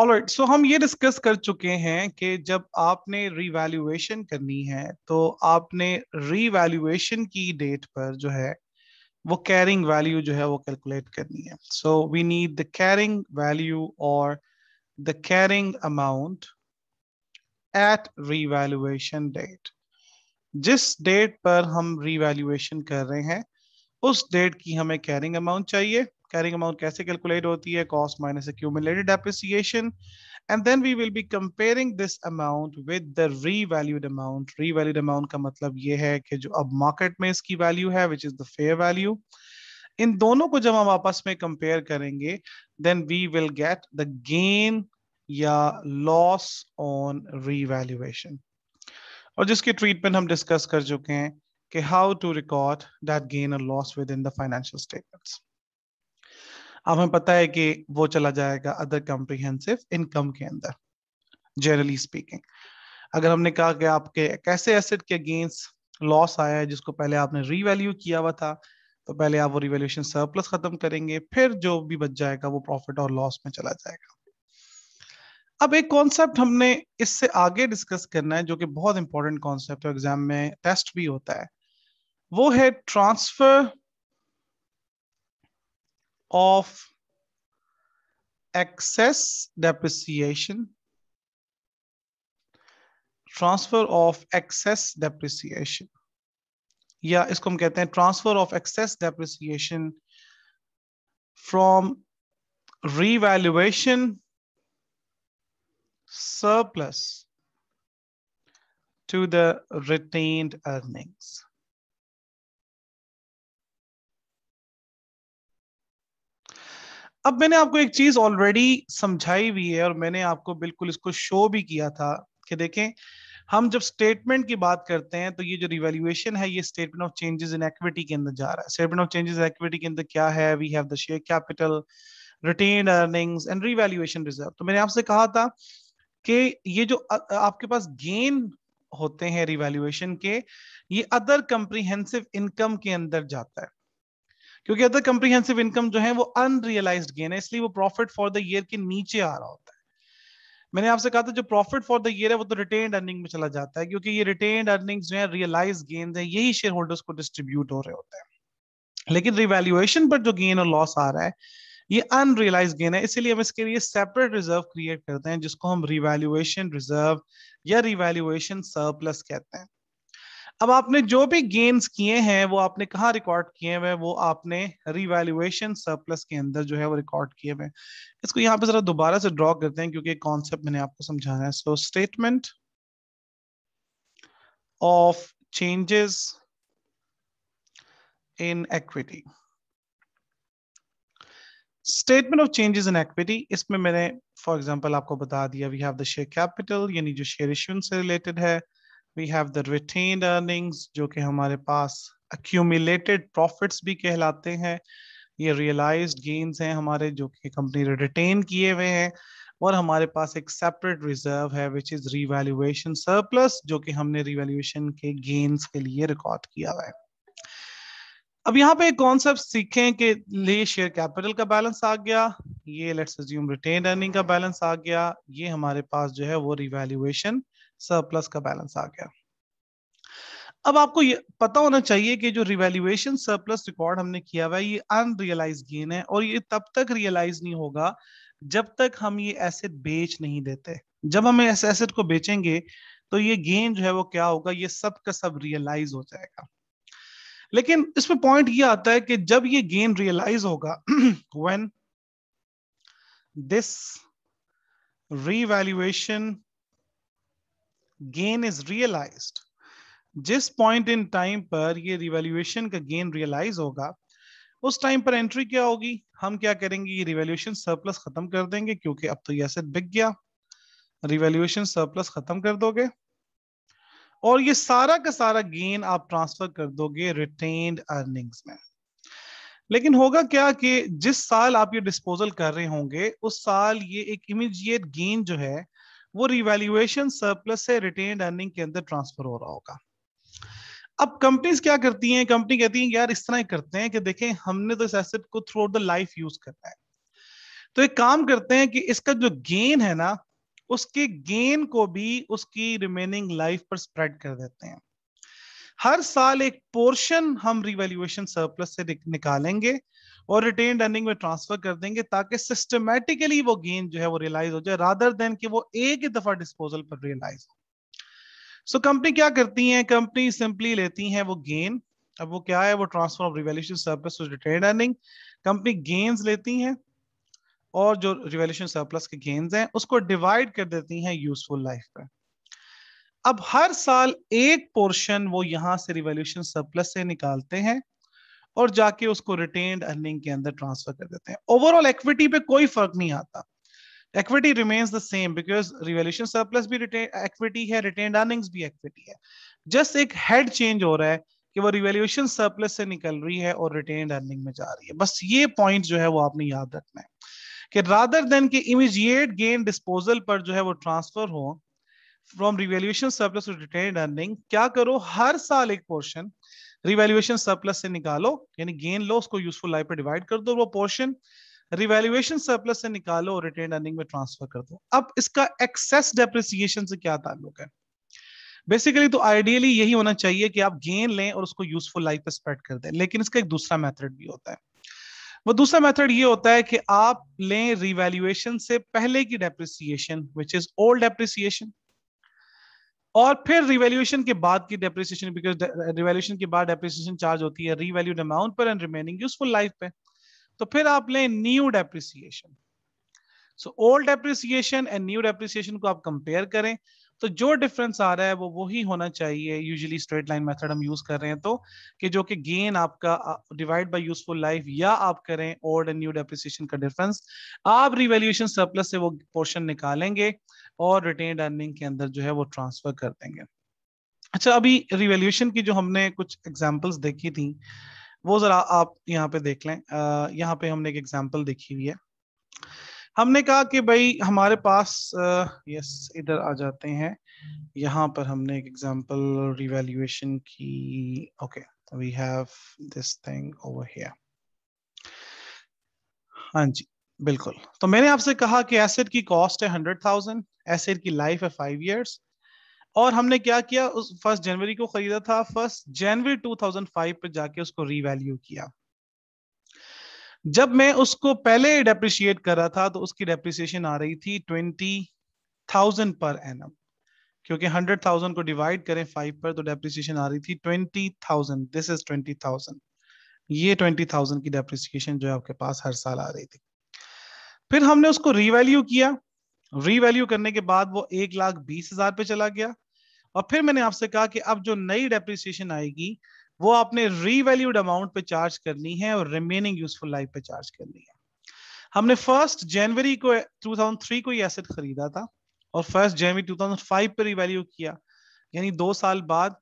alright right, सो so हम ये discuss कर चुके हैं कि जब आपने रिवैल्यूएशन करनी है तो आपने रिवैल्यूएशन की डेट पर जो है वो कैरिंग वैल्यू जो है वो कैलकुलेट करनी है so we need the carrying value और the carrying amount at revaluation date जिस डेट पर हम रिवैल्यूएशन कर रहे हैं उस डेट की हमें कैरिंग अमाउंट चाहिए कैरिंग अमाउंट कैसे कैलकुलेट होती है cost minus accumulated appreciation and then we will be comparing this amount with the revalued amount revalued amount का मतलब ये है कि जो अब मार्केट में इसकी वैल्यू है which is the fair value इन दोनों को जब हम आपस में कंपेयर करेंगे then we will get the gain या लॉस ऑन रीवैल्यूएशन और जिसके ट्रीटमेंट हम डिस्कस कर चुके हैं कि how to record that gain और loss within the financial statements अब हमें पता है कि वो चला जाएगा अदर कॉम्प्रिहेंसिव इनकम के अंदर जनरली स्पीकिंग अगर हमने कहा कि आपके कैसे एसेट के अगेंस्ट लॉस आया है जिसको पहले आपने रीवैल्यू किया हुआ था तो पहले आप वो रिवेल्यूशन सरप्लस खत्म करेंगे फिर जो भी बच जाएगा वो प्रॉफिट और लॉस में चला जाएगा अब एक कॉन्सेप्ट हमने इससे आगे डिस्कस करना है जो कि बहुत इंपॉर्टेंट कॉन्सेप्ट है एग्जाम में टेस्ट भी होता है वो है transfer of excess depreciation transfer of excess depreciation yeah isko called kehte hain transfer of excess depreciation from revaluation surplus to the retained earnings अब मैंने आपको एक चीज ऑलरेडी समझाई भी है और मैंने आपको बिल्कुल इसको शो भी किया था कि देखें हम जब स्टेटमेंट की बात करते हैं तो ये जो रिवेल्यूएशन है ये statement of changes in equity के अंदर जा रहा है statement of changes in equity के अंदर क्या है we have the share capital retain earnings and revaluation reserve तो मैंने आपसे कहा था कि ये जो आपके पास गेन होते हैं रिवेल्युएशन के ये अदर कंप्रीहेंसिव इनकम के अंदर जाता है क्योंकि अदर कंप्रीहेंसिव इनकम जो है वो अनरियलाइज गेन है इसलिए वो प्रॉफिट फॉर द ईयर के नीचे आ रहा होता है मैंने आपसे कहा था जो प्रॉफिट फॉर द ईयर है वो तो रिटेन अर्निंग में चला जाता है क्योंकि ये रिटेन अर्निंग जो है रियलाइज गेन है यही शेयर होल्डर्स को डिस्ट्रीब्यूट हो रहे होते हैं लेकिन रिवैल्यूएशन पर जो गेन और लॉस आ रहा है ये अनरियलाइज गेन है इसीलिए हम इसके लिए सेपरेट रिजर्व क्रिएट करते हैं जिसको हम रिवैल्यूएशन रिजर्व या रिवैल्यूएशन सरप्लस कहते हैं अब आपने जो भी गेन्स किए हैं वो आपने कहा रिकॉर्ड किए हुए वो आपने रिवैल्यूएशन सरप्लस के अंदर जो है वो रिकॉर्ड किए हुए इसको यहाँ पे जरा दोबारा से ड्रॉ करते हैं क्योंकि कॉन्सेप्ट मैंने आपको समझाना है so statement of changes in equity statement of changes in equity इसमें मैंने फॉर एग्जाम्पल आपको बता दिया we have the share capital यानी जो शेयर इश्यून से रिलेटेड है we have the retained earnings जो कि हमारे पास अक्यूमुलेटेड प्रॉफिट्स भी कहलाते हैं ये रियलाइज गेंस हैं हमारे जो कि कंपनी ने रिटेन किए हुए हैं और हमारे पास एक सेपरेट रिजर्व है विच इज रिवैल्यूएशन सरप्लस जो कि हमने रिवैल्यूएशन के गेंस के लिए रिकॉर्ड किया हुआ है अब यहाँ पे एक कॉन्सेप्ट सीखें कि ले शेयर कैपिटल का बैलेंस आ गया ये लेट्स रिटेन अर्निंग का बैलेंस आ गया ये हमारे पास जो है वो रिवैल्यूएशन सरप्लस का बैलेंस आ गया अब आपको ये पता होना चाहिए कि जो रिवेल्युएशन सरप्लस रिकॉर्ड हमने किया हुआ है ये अनरियलाइज गेन है और ये तब तक रियलाइज नहीं होगा जब तक हम ये एसेट बेच नहीं देते जब हम इस एसेट को बेचेंगे तो ये गेन जो है वो क्या होगा ये सब का सब रियलाइज हो जाएगा लेकिन इसमें पॉइंट ये आता है कि जब ये गेन रियलाइज होगा when this revaluation gain is realise जिस पॉइंट इन टाइम पर ये रिवेल्यूएशन का गेन रियलाइज होगा उस टाइम पर एंट्री क्या होगी हम क्या करेंगे ये रिवेल्यूएशन सरप्लस खत्म कर देंगे क्योंकि अब तो ये एसेट बिक गया रिवेल्यूएशन सरप्लस खत्म कर दोगे और ये सारा का सारा गेन आप ट्रांसफर कर दोगे रिटेन्ड अर्निंग्स में लेकिन होगा क्या कि जिस साल आप ये डिस्पोजल कर रहे होंगे उस साल ये एक इमीजिएट गेन जो है वो रिवैल्यूएशन सरप्लस से रिटेन अर्निंग के अंदर ट्रांसफर हो रहा होगा अब कंपनीज क्या करती हैं कंपनी कहती है यार इस तरह करते हैं कि देखें हमने तो इस एसेट को throughout the life use करना है तो एक काम करते हैं कि इसका जो गेन है ना उसके गेन को भी उसकी रिमेनिंग लाइफ पर स्प्रेड कर देते हैं हर साल एक पोर्शन हम रिवैल्यूएशन सरप्लस से निकालेंगे और रिटेन अर्निंग में ट्रांसफर कर देंगे ताकि सिस्टमेटिकली वो गेन जो है वो रियलाइज हो जाए रादर देन कि वो एक ही दफा डिस्पोजल पर रियलाइज हो सो कंपनी क्या करती है कंपनी सिंपली लेती है वो गेन अब वो क्या है वो transfer of revaluation surplus retain earning company gains लेती है और जो रिवेल्यूशन सरप्लस के गेन्स हैं उसको डिवाइड कर देती हैं यूजफुल लाइफ पर अब हर साल एक पोर्शन वो यहां से रिवेल्यूशन सरप्लस से निकालते हैं और जाके उसको रिटेन्ड अर्निंग के अंदर ट्रांसफर कर देते हैं ओवरऑल एक्विटी पे कोई फर्क नहीं आता equity remains the same because revaluation surplus भी equity है retained earnings भी equity है just एक head change हो रहा है कि वो रिवेल्यूशन सरप्लस से निकल रही है और रिटेन्ड अर्निंग में जा रही है बस ये पॉइंट जो है वो आपने याद रखना है कि रादर देन के इमीजिएट गेन डिस्पोजल पर जो है वो ट्रांसफर हो from revaluation surplus to retained earning क्या करो हर साल एक पोर्शन रिवेल्युएशन सरप्लस से निकालो यानी गेन लो उसको यूजफुल लाइफ पे डिवाइड कर दो वो पोर्शन रिवेल्युएशन सरप्लस से निकालो और रिटेन अर्निंग में ट्रांसफर कर दो अब इसका एक्सेस डेप्रिसिएशन से क्या ताल्लुक है बेसिकली तो आइडियली यही होना चाहिए कि आप गेन लें और उसको यूजफुल लाइफ पे स्प्रेड कर दें लेकिन इसका एक दूसरा मेथड भी होता है वो दूसरा मेथड ये होता है कि आप लें रिवेल्युएशन से पहले की depreciation which is old depreciation और फिर रिवेल्यूशन के बाद की डेप्रिसिएशन बिकॉज रिवेल्यूशन के बाद डेप्रिसिएशन चार्ज होती है रिवेल्यूड अमाउंट पर एंड रिमेनिंग यूजफुल लाइफ पे तो फिर आप लें new depreciation so old depreciation and new depreciation को आप कंपेयर करें तो जो डिफरेंस आ रहा है वो वही होना चाहिए यूजुअली स्ट्रेट लाइन मेथड हम यूज कर रहे हैं तो कि जो कि गेन आपका डिवाइड बाय यूजफुल लाइफ या आप करें ओल्ड एंड न्यू डेप्रिसिएशन का डिफरेंस आप रिवेल्यूशन सरप्लस से वो पोर्शन निकालेंगे और रिटेन अर्निंग के अंदर जो है वो ट्रांसफर कर देंगे अच्छा अभी रिवेल्यूशन की जो हमने कुछ एग्जाम्पल्स देखी थी वो जरा आप यहाँ पे देख लें यहाँ पे हमने एक एग्जाम्पल देखी हुई है हमने कहा कि भाई हमारे पास आ, यस इधर आ जाते हैं यहाँ पर हमने एक एग्जाम्पल रिवेल्यूएशन की okay we have this thing over here हाँ जी बिल्कुल तो मैंने आपसे कहा कि एसेट की कॉस्ट है हंड्रेड थाउजेंड एसेट की लाइफ है फाइव इयर्स और हमने क्या किया उस फर्स्ट जनवरी को खरीदा था फर्स्ट जनवरी 2005 पे जाके उसको रीवैल्यू किया जब मैं उसको पहले डेप्रिशिएट कर रहा था तो उसकी डेप्रिसिएशन आ रही थी ट्वेंटी थाउजेंड पर एनम क्योंकि हंड्रेड थाउजेंड को डिवाइड करें फाइव पर तो डेप्रिसिएशन आ रही थी twenty thousand this is twenty thousand ये ट्वेंटी थाउजेंड की डेप्रिसिएशन जो है आपके पास हर साल आ रही थी फिर हमने उसको रीवैल्यू किया रीवैल्यू करने के बाद वो एक लाख बीस हजार पे चला गया और फिर मैंने आपसे कहा कि अब जो नई डेप्रिसिएशन आएगी वो आपने रीवैल्यूड अमाउंट पे चार्ज करनी है और रिमेनिंग यूजफुल लाइफ पे चार्ज करनी है हमने फर्स्ट जनवरी को 2003 को ये एसेट खरीदा था और फर्स्ट जनवरी 2005 पे रिवैल्यू किया यानी दो साल बाद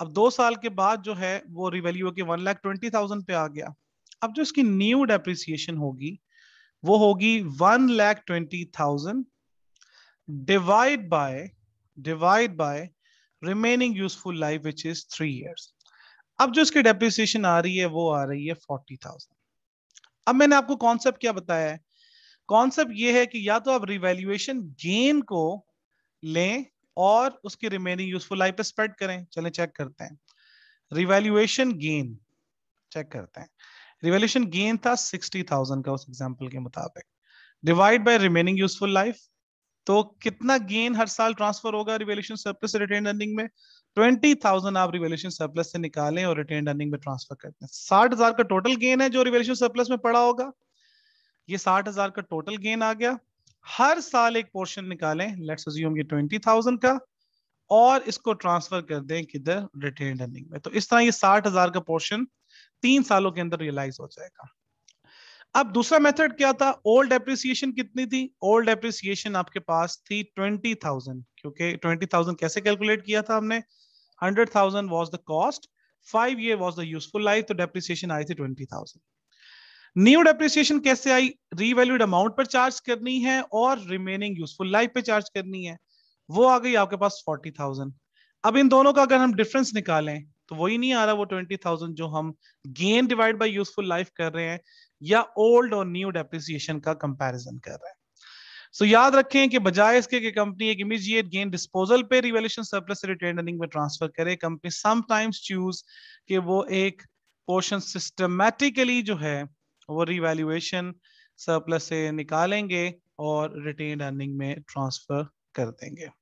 अब दो साल के बाद जो है वो रिवैल्यू के वन लाख ट्वेंटी थाउजेंड पे आ गया अब जो इसकी न्यू डेप्रिसिएशन होगी वो होगी one lakh twenty thousand divide by divide by remaining useful life which is three years अब जो इसकी डेप्रिसिएशन आ रही है वो आ रही है फोर्टी थाउजेंड अब मैंने आपको कॉन्सेप्ट क्या बताया है कॉन्सेप्ट ये है कि या तो आप रिवेल्युएशन गेन को लें और उसकी रिमेनिंग यूजफुल लाइफ पे स्प्रेड करें चलें चेक करते हैं रिवेल्युएशन गेन चेक करते हैं रिवॉल्यूशन गेन था सिक्सटी थाउजेंड का उस एग्जाम्पल के मुताबिक divide by remaining useful life तो कितना गेन हर साल ट्रांसफर होगा रिवॉल्यूशन सरप्लस रिटेन अर्निंग में ट्वेंटी थाउजेंड आप रिवेल्यूशन सरप्लस से निकालें और रिटेन अर्निंग में ट्रांसफर कर दें साठ हजार का टोटल गेन है जो रिवेल्यूशन सरप्लस में पड़ा होगा ये साठ हजार का टोटल गेन आ गया हर साल एक पोर्शन निकालें लेट्स अज्यूम ये ट्वेंटी थाउजेंड का और इसको ट्रांसफर कर दें किधर रिटेन अर्निंग में तो इस तरह ये साठ हजार का पोर्शन तीन सालों के अंदर रियलाइज हो जाएगा अब दूसरा मेथड क्या था ओल्ड एप्रिसिएशन कितनी थी ओल्ड एप्रिसिएशन आपके पास थी ट्वेंटी थाउजेंड क्योंकि ट्वेंटी थाउजेंड कैसे कैलकुलेट किया था हमने hundred thousand was the cost five year was the useful life तो डेप्रिसिएशन आई थी ट्वेंटी थाउजेंड न्यू डेप्रिसिएशन कैसे आई रीवैल्यूड अमाउंट पर चार्ज करनी है और रिमेनिंग यूजफुल लाइफ पे चार्ज करनी है वो आ गई आपके पास फोर्टी थाउजेंड अब इन दोनों का अगर हम डिफरेंस निकालें तो वही नहीं आ रहा वो ट्वेंटी थाउजेंड जो हम gain divide by useful life कर रहे हैं या ओल्ड और न्यू डेप्रिसिएशन का कंपैरिजन कर रहे हैं सो so, याद रखें कि बजाय इसके कि कंपनी एक इमीजिएट गेन डिस्पोजल पे रिवेल्यूशन सरप्लस रिटेन अर्निंग में ट्रांसफर करे कंपनी समटाइम्स चूज कि वो एक पोर्शन सिस्टमेटिकली जो है वो रिवेल्युएशन सरप्लस से निकालेंगे और रिटेन अर्निंग में ट्रांसफर कर देंगे